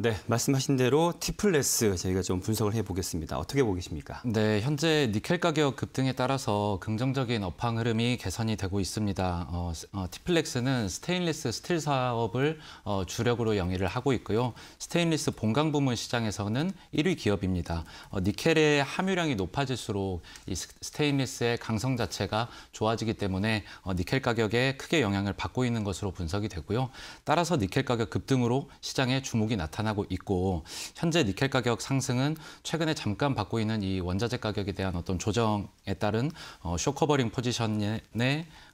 네, 말씀하신 대로 티플레스 저희가 좀 분석을 해보겠습니다. 어떻게 보십니까 네, 현재 니켈 가격 급등에 따라서 긍정적인 업황 흐름이 개선이 되고 있습니다. 어, 어, 티플렉스는 스테인리스 스틸 사업을 어, 주력으로 영위를 하고 있고요. 스테인리스 본강 부문 시장에서는 1위 기업입니다. 어, 니켈의 함유량이 높아질수록 이 스테인리스의 강성 자체가 좋아지기 때문에 어, 니켈 가격에 크게 영향을 받고 있는 것으로 분석이 되고요. 따라서 니켈 가격 급등으로 시장에 주목이 나타나 나타나고 있고 현재 니켈 가격 상승은 최근에 잠깐 받고 있는 이 원자재 가격에 대한 어떤 조정에 따른 어, 쇼커버링 포지션의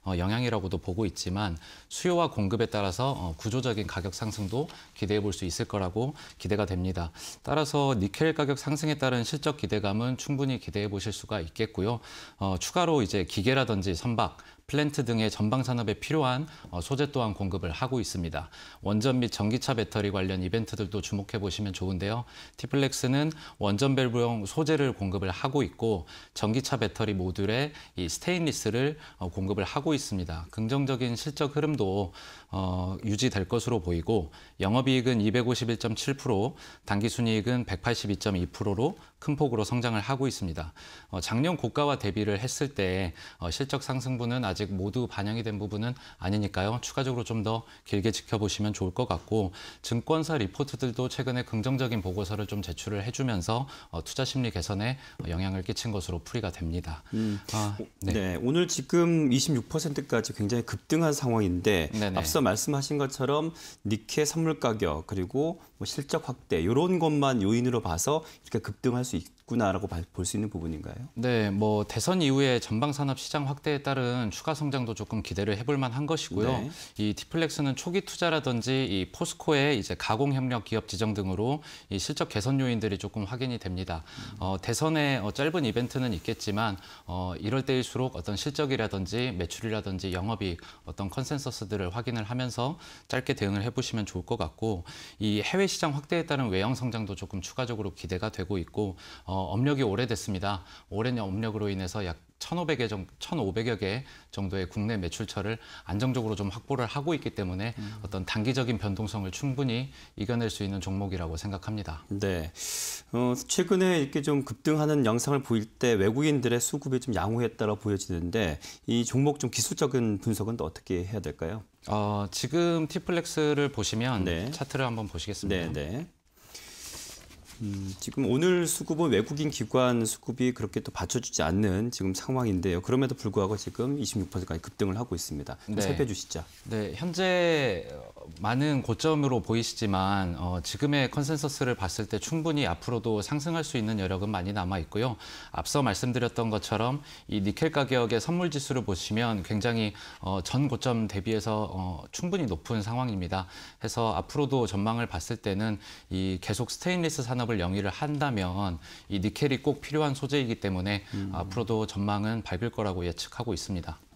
어, 영향이라고도 보고 있지만 수요와 공급에 따라서 어, 구조적인 가격 상승도 기대해 볼 수 있을 거라고 기대가 됩니다. 따라서 니켈 가격 상승에 따른 실적 기대감은 충분히 기대해 보실 수가 있겠고요. 어, 추가로 이제 기계라든지 선박, 플랜트 등의 전방 산업에 필요한 어, 소재 또한 공급을 하고 있습니다. 원전 및 전기차 배터리 관련 이벤트들도 주목해 보시면 좋은데요. 티플렉스는 원전 밸브용 소재를 공급을 하고 있고 전기차 배터리 모듈에 이 스테인리스를 공급을 하고 있습니다. 긍정적인 실적 흐름도 어, 유지될 것으로 보이고 영업이익은 251.7%, 단기순이익은 182.2%로 큰 폭으로 성장을 하고 있습니다. 어, 작년 고가와 대비를 했을 때 어, 실적 상승분은 아직 모두 반영이 된 부분은 아니니까요. 추가적으로 좀 더 길게 지켜보시면 좋을 것 같고 증권사 리포트들도 최근에 긍정적인 보고서를 좀 제출을 해주면서 어, 투자 심리 개선에 영향을 끼친 것으로 풀이가 됩니다. 음. 아, 네. 네, 오늘 지금 10%까지 굉장히 급등한 상황인데 네네. 앞서 말씀하신 것처럼 니켈 선물 가격 그리고 뭐 실적 확대 이런 것만 요인으로 봐서 이렇게 급등할 수 있, 구나라고 볼 수 있는 부분인가요? 네, 뭐 대선 이후에 전방 산업 시장 확대에 따른 추가 성장도 조금 기대를 해볼 만한 것이고요. 네. 이 디플렉스는 초기 투자라든지 이 포스코의 이제 가공 협력 기업 지정 등으로 이 실적 개선 요인들이 조금 확인이 됩니다. 음. 어, 대선의 어, 짧은 이벤트는 있겠지만 어, 이럴 때일수록 어떤 실적이라든지 매출이라든지 영업이익 어떤 컨센서스들을 확인을 하면서 짧게 대응을 해보시면 좋을 것 같고 이 해외 시장 확대에 따른 외형 성장도 조금 추가적으로 기대가 되고 있고 어, 어, 업력이 오래됐습니다. 오랜 업력으로 인해서 약 1,500여 정, 1,500여 개 정도의 국내 매출처를 안정적으로 좀 확보를 하고 있기 때문에 음. 어떤 단기적인 변동성을 충분히 이겨낼 수 있는 종목이라고 생각합니다. 네. 어, 최근에 이렇게 좀 급등하는 영상을 보일 때 외국인들의 수급이 좀양호했다고 보여지는데 이 종목 좀 기술적인 분석은 또 어떻게 해야 될까요? 어, 지금 티플렉스를 보시면 네. 차트를 한번 보시겠습니다. 네, 네. 음, 지금 오늘 수급은 외국인 기관 수급이 그렇게 또 받쳐주지 않는 지금 상황인데요. 그럼에도 불구하고 지금 26%까지 급등을 하고 있습니다. 네. 살펴주시죠. 네, 현재 많은 고점으로 보이시지만 어, 지금의 컨센서스를 봤을 때 충분히 앞으로도 상승할 수 있는 여력은 많이 남아 있고요. 앞서 말씀드렸던 것처럼 이 니켈 가격의 선물 지수를 보시면 굉장히 어, 전 고점 대비해서 어, 충분히 높은 상황입니다. 해서 앞으로도 전망을 봤을 때는 이 계속 스테인리스 산업을 영위를 한다면 이 니켈이 꼭 필요한 소재이기 때문에 음. 앞으로도 전망은 밝을 거라고 예측하고 있습니다.